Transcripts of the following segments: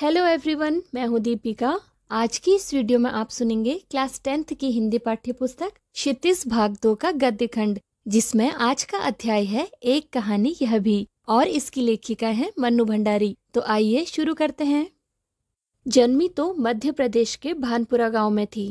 Hello everyone मैं हूं दीपिका आज की इस वीडियो में आप सुनेंगे क्लास टेंथ की हिंदी पाठ्य पुस्तक क्षितिज भाग दो का गद्य खंड जिसमें आज का अध्याय है एक कहानी यह भी और इसकी लेखिका है मन्नू भंडारी तो आइए शुरू करते हैं जन्मी तो मध्य प्रदेश के भानपुरा गांव में थी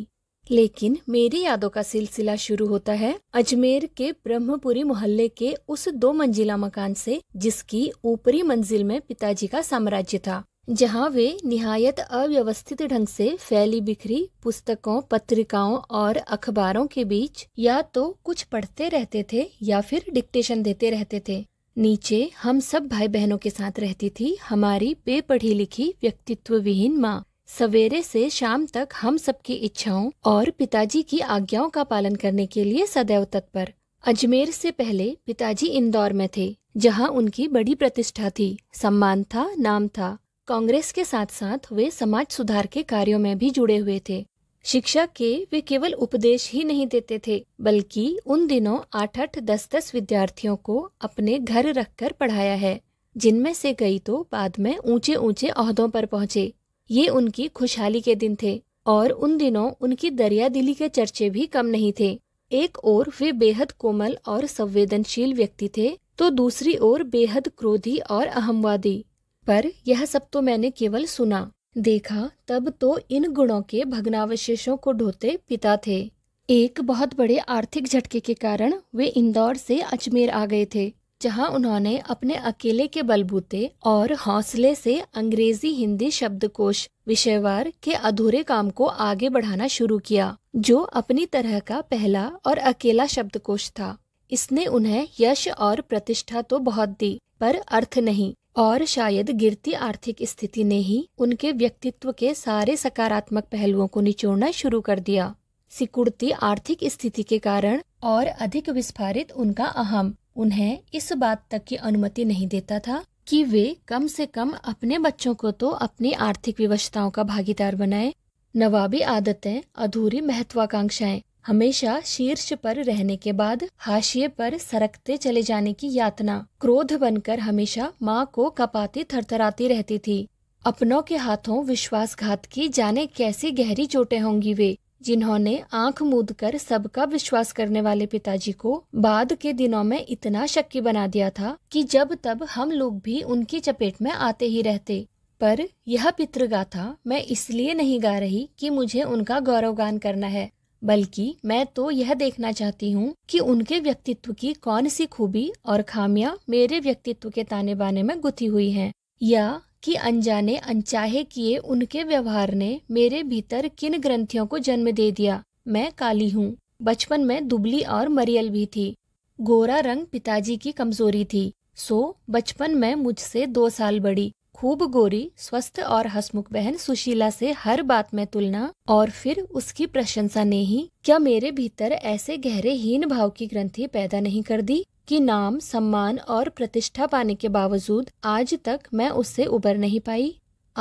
लेकिन मेरी यादों का सिलसिला शुरू होता है अजमेर के ब्रह्मपुरी मोहल्ले के उस दो मंजिला मकान से जिसकी ऊपरी मंजिल में पिताजी का साम्राज्य था जहां वे निहायत अव्यवस्थित ढंग से फैली बिखरी पुस्तकों पत्रिकाओं और अखबारों के बीच या तो कुछ पढ़ते रहते थे या फिर डिक्टेशन देते रहते थे नीचे हम सब भाई बहनों के साथ रहती थी हमारी बेपढ़ी लिखी व्यक्तित्व विहीन माँ सवेरे से शाम तक हम सबकी इच्छाओं और पिताजी की आज्ञाओं का पालन करने के लिए सदैव तत्पर अजमेर से पहले पिताजी इंदौर में थे जहाँ उनकी बड़ी प्रतिष्ठा थी सम्मान था नाम था कांग्रेस के साथ साथ वे समाज सुधार के कार्यों में भी जुड़े हुए थे शिक्षा के वे केवल उपदेश ही नहीं देते थे बल्कि उन दिनों आठ आठ दस दस विद्यार्थियों को अपने घर रखकर पढ़ाया है जिनमें से कई तो बाद में ऊंचे ऊंचे अहदों पर पहुंचे ये उनकी खुशहाली के दिन थे और उन दिनों उनकी दरिया दिली के चर्चे भी कम नहीं थे एक ओर वे बेहद कोमल और संवेदनशील व्यक्ति थे तो दूसरी ओर बेहद क्रोधी और अहमवादी पर यह सब तो मैंने केवल सुना देखा तब तो इन गुणों के भग्नावशेषों को ढोते पिता थे एक बहुत बड़े आर्थिक झटके के कारण वे इंदौर से अजमेर आ गए थे जहां उन्होंने अपने अकेले के बलबूते और हौसले से अंग्रेजी हिंदी शब्दकोश विषयवार के अधूरे काम को आगे बढ़ाना शुरू किया जो अपनी तरह का पहला और अकेला शब्दकोश था इसने उन्हें यश और प्रतिष्ठा तो बहुत दी पर अर्थ नहीं और शायद गिरती आर्थिक स्थिति ने ही उनके व्यक्तित्व के सारे सकारात्मक पहलुओं को निचोड़ना शुरू कर दिया सिकुड़ती आर्थिक स्थिति के कारण और अधिक विस्फारित उनका अहम उन्हें इस बात तक की अनुमति नहीं देता था कि वे कम से कम अपने बच्चों को तो अपनी आर्थिक विवशताओं का भागीदार बनाए नवाबी आदतें अधूरी महत्वाकांक्षाएं हमेशा शीर्ष पर रहने के बाद हाशिए पर सरकते चले जाने की यातना क्रोध बनकर हमेशा माँ को कपाती थरथराती रहती थी अपनों के हाथों विश्वासघात की जाने कैसी गहरी चोटें होंगी वे जिन्होंने आंख मूद कर सबका विश्वास करने वाले पिताजी को बाद के दिनों में इतना शक्की बना दिया था कि जब तब हम लोग भी उनकी चपेट में आते ही रहते पर यह पितृगाथा मैं इसलिए नहीं गा रही कि मुझे उनका गौरवगान करना है बल्कि मैं तो यह देखना चाहती हूँ कि उनके व्यक्तित्व की कौन सी खूबी और खामियां मेरे व्यक्तित्व के ताने बाने में गुथी हुई हैं या कि अनजाने अनचाहे किए उनके व्यवहार ने मेरे भीतर किन ग्रंथियों को जन्म दे दिया मैं काली हूँ बचपन में दुबली और मरियल भी थी गोरा रंग पिताजी की कमजोरी थी सो बचपन में मुझसे दो साल बड़ी खूब गोरी स्वस्थ और हसमुख बहन सुशीला से हर बात में तुलना और फिर उसकी प्रशंसा ने ही क्या मेरे भीतर ऐसे गहरे हीन भाव की ग्रंथि पैदा नहीं कर दी कि नाम सम्मान और प्रतिष्ठा पाने के बावजूद आज तक मैं उससे उबर नहीं पाई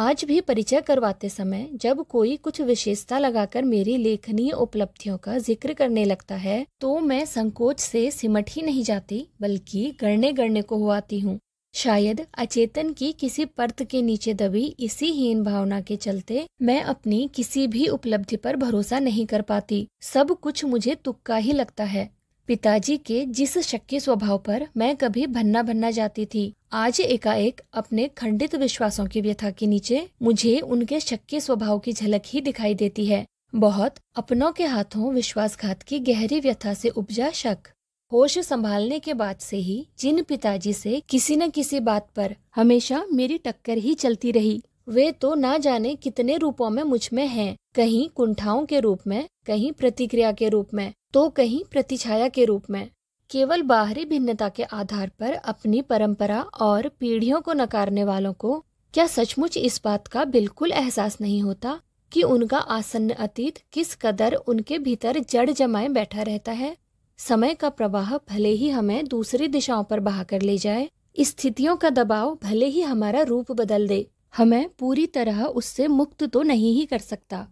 आज भी परिचय करवाते समय जब कोई कुछ विशेषता लगाकर मेरी लेखनीय उपलब्धियों का जिक्र करने लगता है तो मैं संकोच से सिमट ही नहीं जाती बल्कि गणने गणने को हुआती हूँ शायद अचेतन की किसी पर्त के नीचे दबी इसी हीन भावना के चलते मैं अपनी किसी भी उपलब्धि पर भरोसा नहीं कर पाती सब कुछ मुझे तुक्का ही लगता है पिताजी के जिस शक्की स्वभाव पर मैं कभी भन्ना भन्ना जाती थी आज एकाएक अपने खंडित विश्वासों की व्यथा के नीचे मुझे उनके शक्की स्वभाव की झलक ही दिखाई देती है बहुत अपनों के हाथों विश्वासघात की गहरी व्यथा से उपजा शक होश संभालने के बाद से ही जिन पिताजी से किसी न किसी बात पर हमेशा मेरी टक्कर ही चलती रही वे तो ना जाने कितने रूपों में मुझ में हैं, कहीं कुंठाओं के रूप में कहीं प्रतिक्रिया के रूप में तो कहीं प्रतिछाया के रूप में केवल बाहरी भिन्नता के आधार पर अपनी परंपरा और पीढ़ियों को नकारने वालों को क्या सचमुच इस बात का बिल्कुल एहसास नहीं होता कि उनका आसन्न अतीत किस कदर उनके भीतर जड़ जमाए बैठा रहता है समय का प्रवाह भले ही हमें दूसरी दिशाओं पर बहाकर ले जाए स्थितियों का दबाव भले ही हमारा रूप बदल दे हमें पूरी तरह उससे मुक्त तो नहीं ही कर सकता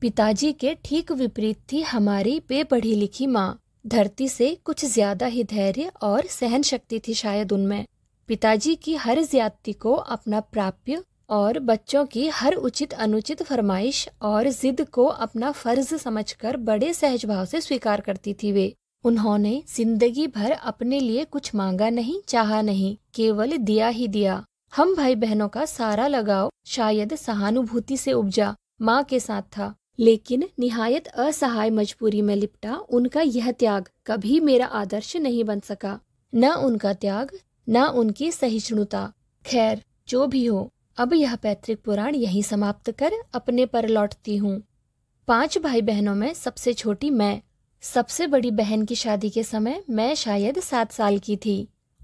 पिताजी के ठीक विपरीत थी हमारी बेपढ़ी लिखी माँ धरती से कुछ ज्यादा ही धैर्य और सहन शक्ति थी शायद उनमें पिताजी की हर ज्यादती को अपना प्राप्य और बच्चों की हर उचित अनुचित फरमाइश और जिद को अपना फर्ज समझकर बड़े सहज भाव से स्वीकार करती थी वे उन्होंने जिंदगी भर अपने लिए कुछ मांगा नहीं चाहा नहीं केवल दिया ही दिया हम भाई बहनों का सारा लगाव शायद सहानुभूति से उपजा माँ के साथ था लेकिन निहायत असहाय मजबूरी में लिपटा उनका यह त्याग कभी मेरा आदर्श नहीं बन सका न उनका त्याग न उनकी सहिष्णुता खैर जो भी हो अब यह पैतृक पुराण यही समाप्त कर अपने पर लौटती हूँ पांच भाई बहनों में सबसे छोटी मैं सबसे बड़ी बहन की शादी के समय मैं शायद सात साल की थी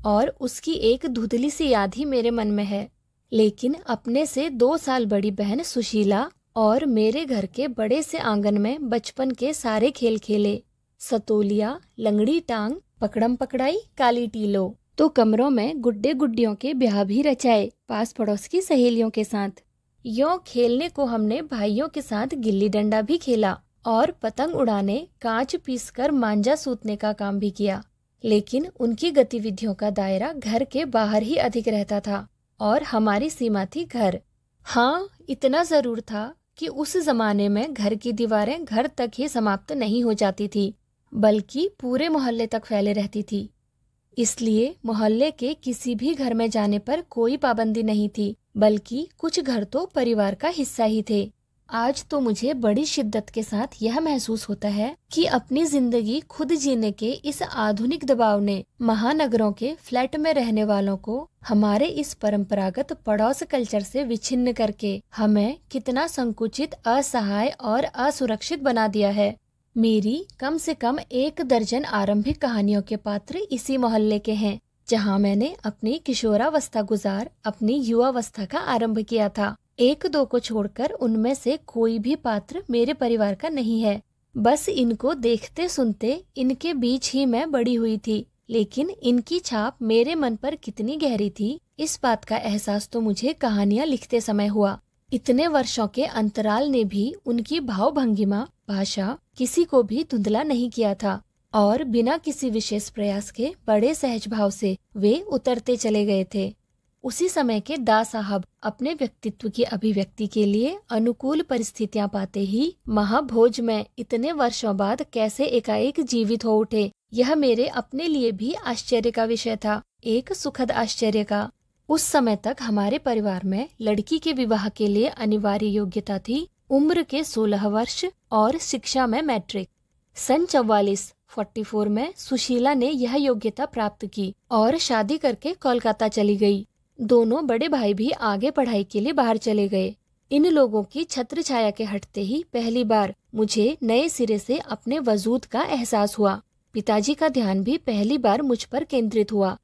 और उसकी एक धुधली सी याद ही मेरे मन में है लेकिन अपने से दो साल बड़ी बहन सुशीला और मेरे घर के बड़े से आंगन में बचपन के सारे खेल खेले सतोलिया लंगड़ी टांग पकड़म पकड़ाई काली टीलो तो कमरों में गुड्डे गुड्डियों के ब्याह भी रचाए पास पड़ोस की सहेलियों के साथ यो खेलने को हमने भाइयों के साथ गिल्ली डंडा भी खेला और पतंग उड़ाने कांच पीसकर मांजा सूतने का काम भी किया लेकिन उनकी गतिविधियों का दायरा घर के बाहर ही अधिक रहता था और हमारी सीमा थी घर हाँ इतना जरूर था कि उस जमाने में घर की दीवारें घर तक ही समाप्त नहीं हो जाती थी बल्कि पूरे मोहल्ले तक फैले रहती थी इसलिए मोहल्ले के किसी भी घर में जाने पर कोई पाबंदी नहीं थी बल्कि कुछ घर तो परिवार का हिस्सा ही थे आज तो मुझे बड़ी शिद्दत के साथ यह महसूस होता है कि अपनी जिंदगी खुद जीने के इस आधुनिक दबाव ने महानगरों के फ्लैट में रहने वालों को हमारे इस परंपरागत पड़ोस कल्चर से विच्छिन्न करके हमें कितना संकुचित असहाय और असुरक्षित बना दिया है मेरी कम से कम एक दर्जन आरंभिक कहानियों के पात्र इसी मोहल्ले के हैं जहां मैंने अपनी किशोरावस्था गुजार अपनी युवावस्था का आरंभ किया था एक दो को छोड़कर उनमें से कोई भी पात्र मेरे परिवार का नहीं है बस इनको देखते सुनते इनके बीच ही मैं बड़ी हुई थी लेकिन इनकी छाप मेरे मन पर कितनी गहरी थी इस बात का एहसास तो मुझे कहानियाँ लिखते समय हुआ इतने वर्षों के अंतराल ने भी उनकी भाव भंगिमा भाषा किसी को भी धुंधला नहीं किया था और बिना किसी विशेष प्रयास के बड़े सहज भाव से वे उतरते चले गए थे उसी समय के दा साहब अपने व्यक्तित्व की अभिव्यक्ति के लिए अनुकूल परिस्थितियां पाते ही महाभोज में इतने वर्षों बाद कैसे एकाएक जीवित हो उठे यह मेरे अपने लिए भी आश्चर्य का विषय था एक सुखद आश्चर्य का उस समय तक हमारे परिवार में लड़की के विवाह के लिए अनिवार्य योग्यता थी उम्र के सोलह वर्ष और शिक्षा में मैट्रिक सन चौवालीस फोर में सुशीला ने यह योग्यता प्राप्त की और शादी करके कोलकाता चली गई दोनों बड़े भाई भी आगे पढ़ाई के लिए बाहर चले गए इन लोगों की छत्र छाया के हटते ही पहली बार मुझे नए सिरे से अपने वजूद का एहसास हुआ पिताजी का ध्यान भी पहली बार मुझ पर केंद्रित हुआ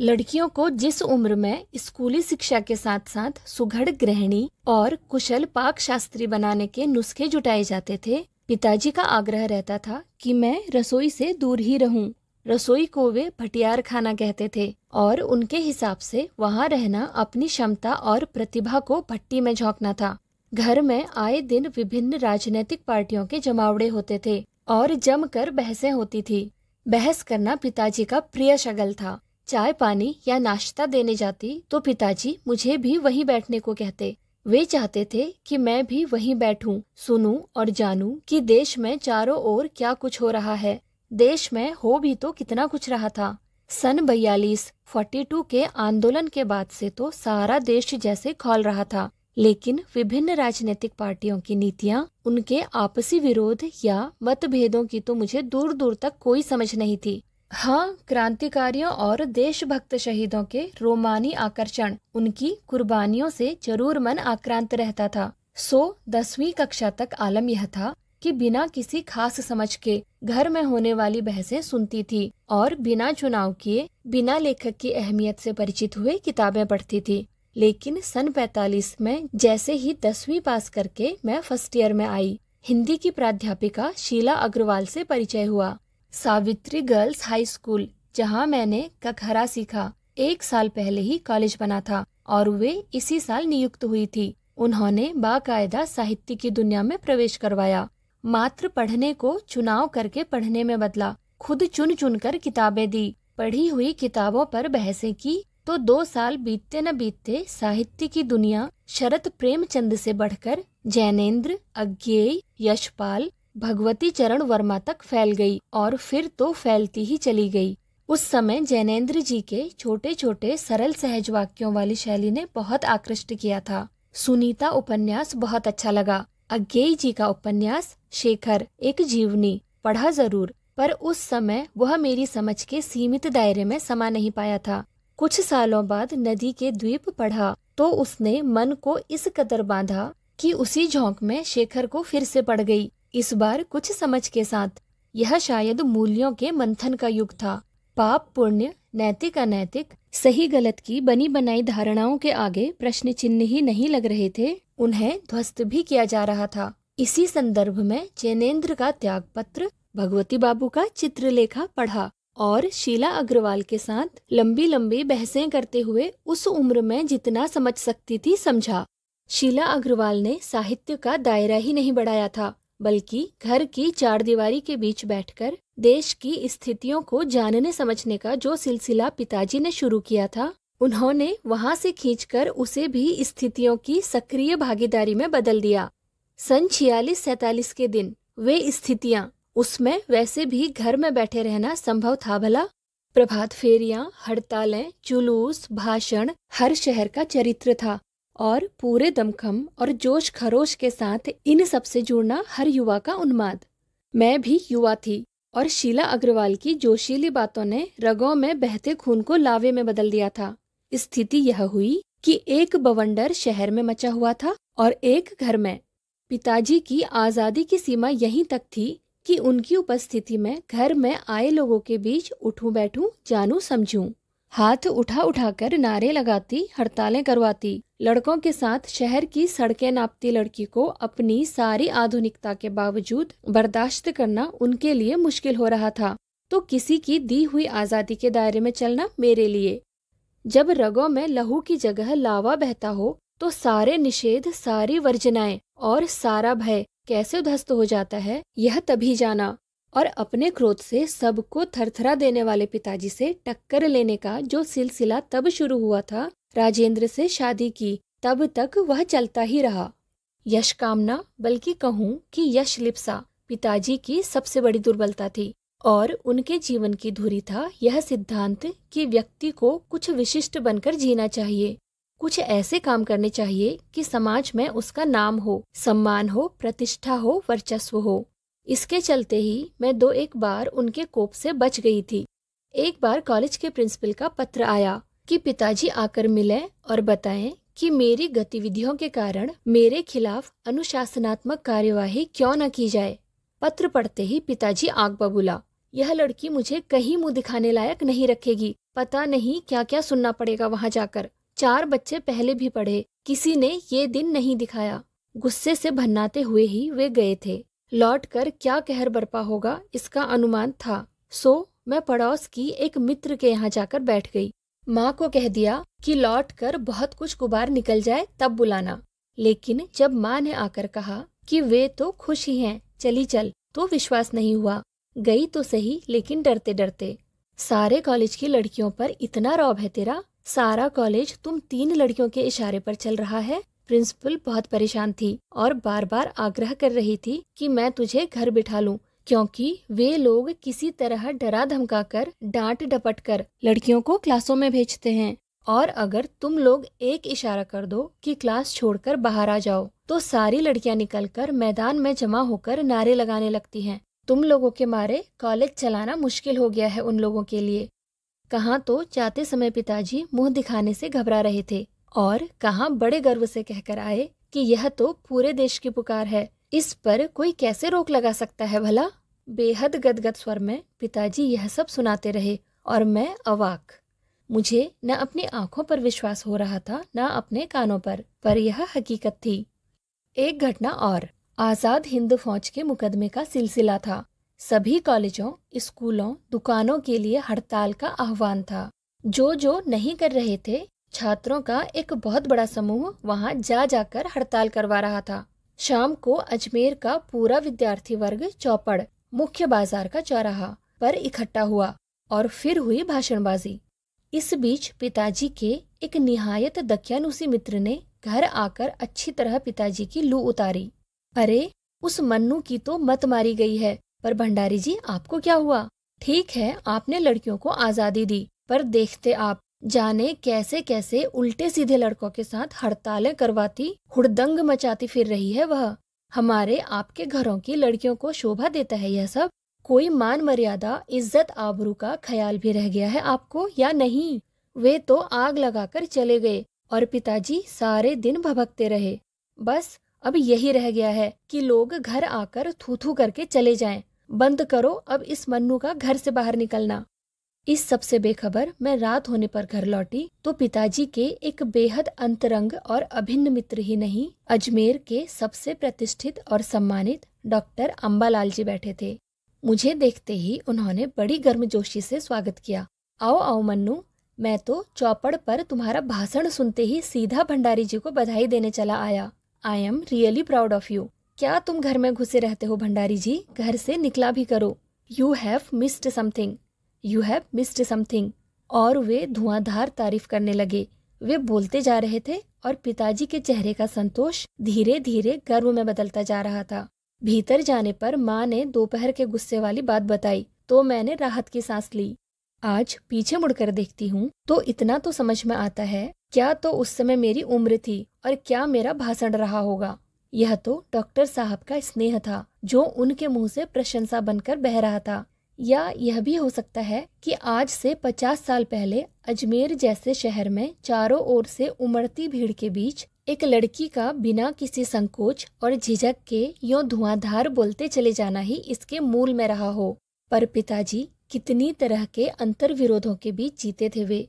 लड़कियों को जिस उम्र में स्कूली शिक्षा के साथ साथ सुघड़ गृहिणी और कुशल पाक शास्त्री बनाने के नुस्खे जुटाए जाते थे पिताजी का आग्रह रहता था कि मैं रसोई से दूर ही रहूं। रसोई को वे भटियार खाना कहते थे और उनके हिसाब से वहाँ रहना अपनी क्षमता और प्रतिभा को भट्टी में झोंकना था घर में आए दिन विभिन्न राजनीतिक पार्टियों के जमावड़े होते थे और जमकर बहसें होती थी बहस करना पिताजी का प्रिय शगल था चाय पानी या नाश्ता देने जाती तो पिताजी मुझे भी वहीं बैठने को कहते वे चाहते थे कि मैं भी वहीं बैठूं, सुनूं और जानूं कि देश में चारों ओर क्या कुछ हो रहा है देश में हो भी तो कितना कुछ रहा था सन बयालीस फोर्टी टू के आंदोलन के बाद से तो सारा देश जैसे खोल रहा था लेकिन विभिन्न राजनीतिक पार्टियों की नीतियाँ उनके आपसी विरोध या मतभेदों की तो मुझे दूर दूर तक कोई समझ नहीं थी हाँ क्रांतिकारियों और देशभक्त शहीदों के रोमानी आकर्षण उनकी कुर्बानियों से जरूर मन आक्रांत रहता था सो दसवीं कक्षा तक आलम यह था कि बिना किसी खास समझ के घर में होने वाली बहसें सुनती थी और बिना चुनाव किए बिना लेखक की अहमियत से परिचित हुए किताबें पढ़ती थी लेकिन सन 45 में जैसे ही दसवीं पास करके मैं फर्स्ट ईयर में आई हिंदी की प्राध्यापिका शीला अग्रवाल से परिचय हुआ सावित्री गर्ल्स हाई स्कूल जहाँ मैंने कखरा सीखा एक साल पहले ही कॉलेज बना था और वे इसी साल नियुक्त हुई थी उन्होंने बाकायदा साहित्य की दुनिया में प्रवेश करवाया मात्र पढ़ने को चुनाव करके पढ़ने में बदला खुद चुन चुन कर किताबें दी पढ़ी हुई किताबों पर बहसें की तो दो साल बीतते न बीतते साहित्य की दुनिया शरत प्रेमचंद से बढ़कर जैनेन्द्र अज्ञेय यशपाल भगवती चरण वर्मा तक फैल गई और फिर तो फैलती ही चली गई उस समय जैनेन्द्र जी के छोटे छोटे सरल सहज वाक्यों वाली शैली ने बहुत आकृष्ट किया था सुनीता उपन्यास बहुत अच्छा लगा अज्ञेय जी का उपन्यास शेखर एक जीवनी पढ़ा जरूर पर उस समय वह मेरी समझ के सीमित दायरे में समा नहीं पाया था कुछ सालों बाद नदी के द्वीप पढ़ा तो उसने मन को इस कदर बांधा कि उसी झोंक में शेखर को फिर से पड़ गई इस बार कुछ समझ के साथ यह शायद मूल्यों के मंथन का युग था पाप पुण्य नैतिक अनैतिक सही गलत की बनी बनाई धारणाओं के आगे प्रश्न चिन्ह ही नहीं लग रहे थे उन्हें ध्वस्त भी किया जा रहा था इसी संदर्भ में चैनेन्द्र का त्याग पत्र भगवती बाबू का चित्रलेखा पढ़ा और शीला अग्रवाल के साथ लंबी लंबी बहसें करते हुए उस उम्र में जितना समझ सकती थी समझा शीला अग्रवाल ने साहित्य का दायरा ही नहीं बढ़ाया था बल्कि घर की चार दीवारी के बीच बैठकर देश की स्थितियों को जानने समझने का जो सिलसिला पिताजी ने शुरू किया था उन्होंने वहां से खींचकर उसे भी स्थितियों की सक्रिय भागीदारी में बदल दिया सन छियालीस सैतालीस के दिन वे स्थितियां उसमें वैसे भी घर में बैठे रहना संभव था भला प्रभात फेरियां हड़तालें जुलूस भाषण हर शहर का चरित्र था और पूरे दमखम और जोश खरोश के साथ इन सब से जुड़ना हर युवा का उन्माद मैं भी युवा थी और शीला अग्रवाल की जोशीली बातों ने रगों में बहते खून को लावे में बदल दिया था स्थिति यह हुई कि एक बवंडर शहर में मचा हुआ था और एक घर में पिताजी की आज़ादी की सीमा यहीं तक थी कि उनकी उपस्थिति में घर में आए लोगों के बीच उठू बैठू जानू समझूं हाथ उठा उठाकर नारे लगाती हड़तालें करवाती लड़कों के साथ शहर की सड़कें नापती लड़की को अपनी सारी आधुनिकता के बावजूद बर्दाश्त करना उनके लिए मुश्किल हो रहा था तो किसी की दी हुई आज़ादी के दायरे में चलना मेरे लिए जब रगों में लहू की जगह लावा बहता हो तो सारे निषेध सारी वर्जनाएं और सारा भय कैसे ध्वस्त हो जाता है यह तभी जाना और अपने क्रोध से सबको थरथरा देने वाले पिताजी से टक्कर लेने का जो सिलसिला तब शुरू हुआ था राजेंद्र से शादी की तब तक वह चलता ही रहा यश कामना बल्कि कहूँ कि यश लिप्सा पिताजी की सबसे बड़ी दुर्बलता थी और उनके जीवन की धुरी था यह सिद्धांत कि व्यक्ति को कुछ विशिष्ट बनकर जीना चाहिए कुछ ऐसे काम करने चाहिए कि समाज में उसका नाम हो सम्मान हो प्रतिष्ठा हो वर्चस्व हो इसके चलते ही मैं दो एक बार उनके कोप से बच गई थी एक बार कॉलेज के प्रिंसिपल का पत्र आया कि पिताजी आकर मिले और बताएं कि मेरी गतिविधियों के कारण मेरे खिलाफ अनुशासनात्मक कार्यवाही क्यों न की जाए पत्र पढ़ते ही पिताजी आग बबूला यह लड़की मुझे कहीं मुंह दिखाने लायक नहीं रखेगी पता नहीं क्या क्या सुनना पड़ेगा वहां जाकर चार बच्चे पहले भी पढ़े किसी ने ये दिन नहीं दिखाया गुस्से से भन्नाते हुए ही वे गए थे लौट कर क्या कहर बरपा होगा इसका अनुमान था सो मैं पड़ोस की एक मित्र के यहाँ जाकर बैठ गई माँ को कह दिया कि लौट कर बहुत कुछ गुबार निकल जाए तब बुलाना लेकिन जब माँ ने आकर कहा कि वे तो खुश ही हैं चली चल तो विश्वास नहीं हुआ गई तो सही लेकिन डरते डरते सारे कॉलेज की लड़कियों पर इतना रौब है तेरा सारा कॉलेज तुम तीन लड़कियों के इशारे पर चल रहा है प्रिंसिपल बहुत परेशान थी और बार बार आग्रह कर रही थी कि मैं तुझे घर बिठा लूं क्योंकि वे लोग किसी तरह डरा धमका कर डांट डपट कर लड़कियों को क्लासों में भेजते हैं और अगर तुम लोग एक इशारा कर दो कि क्लास छोड़कर बाहर आ जाओ तो सारी लड़कियां निकलकर मैदान में जमा होकर नारे लगाने लगती हैं तुम लोगों के मारे कॉलेज चलाना मुश्किल हो गया है उन लोगों के लिए कहाँ तो जाते समय पिताजी मुंह दिखाने से घबरा रहे थे और कहा बड़े गर्व से कहकर आए कि यह तो पूरे देश की पुकार है इस पर कोई कैसे रोक लगा सकता है भला बेहद गदगद स्वर में पिताजी यह सब सुनाते रहे और मैं अवाक मुझे न अपनी आंखों पर विश्वास हो रहा था न अपने कानों पर पर यह हकीकत थी एक घटना और आज़ाद हिंद फौज के मुकदमे का सिलसिला था सभी कॉलेजों स्कूलों दुकानों के लिए हड़ताल का आह्वान था जो जो नहीं कर रहे थे छात्रों का एक बहुत बड़ा समूह वहां जा जाकर हड़ताल करवा रहा था शाम को अजमेर का पूरा विद्यार्थी वर्ग चौपड़ मुख्य बाजार का चौराहा पर इकट्ठा हुआ और फिर हुई भाषणबाजी इस बीच पिताजी के एक निहायत दख्यानुसी मित्र ने घर आकर अच्छी तरह पिताजी की लू उतारी अरे उस मन्नू की तो मत मारी गई है पर भंडारी जी आपको क्या हुआ ठीक है आपने लड़कियों को आजादी दी पर देखते आप जाने कैसे कैसे उल्टे सीधे लड़कों के साथ हड़तालें करवाती हुड़दंग मचाती फिर रही है वह हमारे आपके घरों की लड़कियों को शोभा देता है यह सब कोई मान मर्यादा इज्जत आबरू का ख्याल भी रह गया है आपको या नहीं वे तो आग लगाकर चले गए और पिताजी सारे दिन भभकते रहे बस अब यही रह गया है कि लोग घर आकर थूथू करके चले जाएं। बंद करो अब इस मन्नू का घर से बाहर निकलना इस सब से बेखबर मैं रात होने पर घर लौटी तो पिताजी के एक बेहद अंतरंग और अभिन्न मित्र ही नहीं अजमेर के सबसे प्रतिष्ठित और सम्मानित डॉक्टर अम्बालाल जी बैठे थे मुझे देखते ही उन्होंने बड़ी गर्मजोशी से स्वागत किया आओ आओ मन्नू मैं तो चौपड़ पर तुम्हारा भाषण सुनते ही सीधा भंडारी जी को बधाई देने चला आया I am really proud of you क्या तुम घर में घुसे रहते हो भंडारी जी घर से निकला भी करो you have missed something you have missed something और वे धुआंधार तारीफ करने लगे वे बोलते जा रहे थे और पिताजी के चेहरे का संतोष धीरे धीरे गर्व में बदलता जा रहा था भीतर जाने पर माँ ने दोपहर के गुस्से वाली बात बताई तो मैंने राहत की सांस ली आज पीछे मुड़कर देखती हूँ तो इतना तो समझ में आता है क्या तो उस समय मेरी उम्र थी और क्या मेरा भाषण रहा होगा यह तो डॉक्टर साहब का स्नेह था जो उनके मुंह से प्रशंसा बनकर बह रहा था या यह भी हो सकता है कि आज से 50 साल पहले अजमेर जैसे शहर में चारों ओर से उमड़ती भीड़ के बीच एक लड़की का बिना किसी संकोच और झिझक के यो धुआंधार बोलते चले जाना ही इसके मूल में रहा हो पर पिताजी कितनी तरह के अंतर विरोधों के बीच जीते थे वे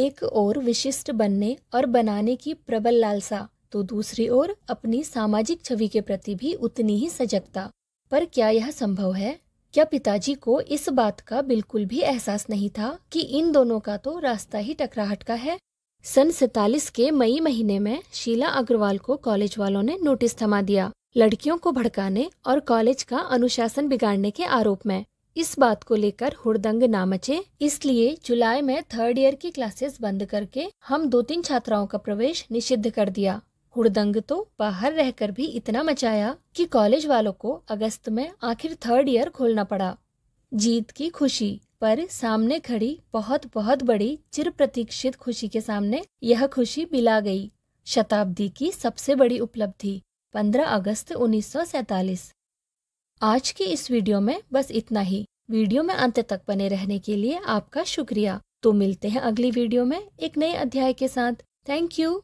एक ओर विशिष्ट बनने और बनाने की प्रबल लालसा तो दूसरी ओर अपनी सामाजिक छवि के प्रति भी उतनी ही सजगता पर क्या यह संभव है क्या पिताजी को इस बात का बिल्कुल भी एहसास नहीं था कि इन दोनों का तो रास्ता ही टकराहट का है सन सैतालीस के मई महीने में शीला अग्रवाल को कॉलेज वालों ने नोटिस थमा दिया लड़कियों को भड़काने और कॉलेज का अनुशासन बिगाड़ने के आरोप में इस बात को लेकर हुड़दंग ना मचे इसलिए जुलाई में थर्ड ईयर की क्लासेस बंद करके हम दो तीन छात्राओं का प्रवेश निषिद्ध कर दिया हुड़दंग तो बाहर रहकर भी इतना मचाया कि कॉलेज वालों को अगस्त में आखिर थर्ड ईयर खोलना पड़ा जीत की खुशी पर सामने खड़ी बहुत बहुत बड़ी चिर प्रतीक्षित खुशी के सामने यह खुशी बिला गई शताब्दी की सबसे बड़ी उपलब्धि 15 अगस्त 1947 आज की इस वीडियो में बस इतना ही वीडियो में अंत तक बने रहने के लिए आपका शुक्रिया तो मिलते हैं अगली वीडियो में एक नए अध्याय के साथ थैंक यू